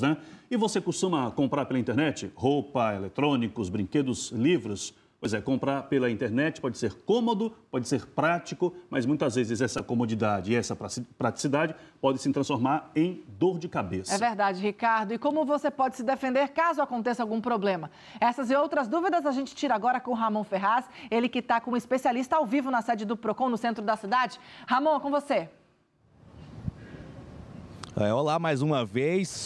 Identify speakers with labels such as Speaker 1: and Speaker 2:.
Speaker 1: né? E você costuma comprar pela internet roupa, eletrônicos, brinquedos, livros? Pois é, comprar pela internet pode ser cômodo, pode ser prático, mas muitas vezes essa comodidade e essa praticidade pode se transformar em dor de cabeça. É
Speaker 2: verdade, Ricardo. E como você pode se defender caso aconteça algum problema? Essas e outras dúvidas a gente tira agora com o Ramon Ferraz, ele que está com um especialista ao vivo na sede do PROCON, no centro da cidade. Ramon, é com você.
Speaker 3: É, olá mais uma vez.